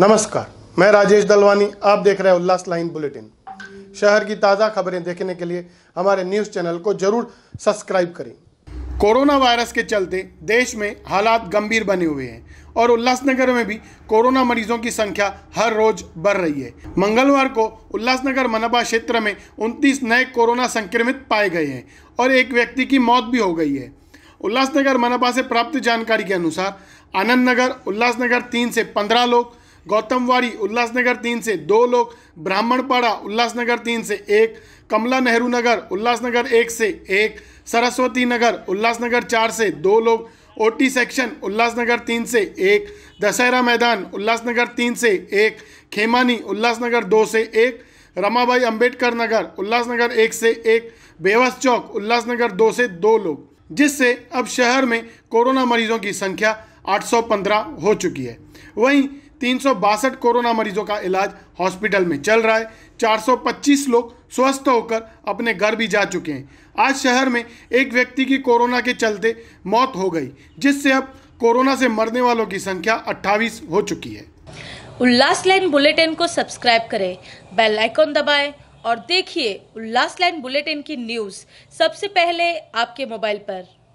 नमस्कार मैं राजेश दलवानी आप देख रहे हैं उल्लास लाइन बुलेटिन शहर की ताज़ा खबरें देखने के लिए हमारे न्यूज़ चैनल को जरूर सब्सक्राइब करें कोरोना वायरस के चलते देश में हालात गंभीर बने हुए हैं और उल्लासनगर में भी कोरोना मरीजों की संख्या हर रोज बढ़ रही है मंगलवार को उल्लासनगर मनपा क्षेत्र में उनतीस नए कोरोना संक्रमित पाए गए हैं और एक व्यक्ति की मौत भी हो गई है उल्लासनगर मनपा से प्राप्त जानकारी के अनुसार आनंद नगर उल्लासनगर तीन से पंद्रह लोग गौतमवाड़ी उल्लासनगर तीन से दो लोग ब्राह्मणपाड़ा उल्लासनगर तीन से एक कमला नेहरू नगर उल्लासनगर एक से एक सरस्वती नगर उल्लासनगर चार से दो लोग ओटी सेक्शन उल्लासनगर तीन से एक दशहरा मैदान उल्लासनगर तीन से एक खेमानी उल्लासनगर दो से एक रमाबाई अंबेडकर नगर उल्लासनगर एक से एक बेवस चौक उल्लासनगर दो से दो लोग जिससे अब शहर में कोरोना मरीजों की संख्या 815 हो चुकी है वहीं तीन कोरोना मरीजों का इलाज हॉस्पिटल में चल रहा है 425 लोग स्वस्थ होकर अपने घर भी जा चुके हैं आज शहर में एक व्यक्ति की कोरोना के चलते मौत हो गई जिससे अब कोरोना से मरने वालों की संख्या 28 हो चुकी है उल्लास लाइन बुलेटिन को सब्सक्राइब करें बेल आइकॉन दबाएं और देखिए उल्लास लाइन बुलेटिन की न्यूज़ सबसे पहले आपके मोबाइल पर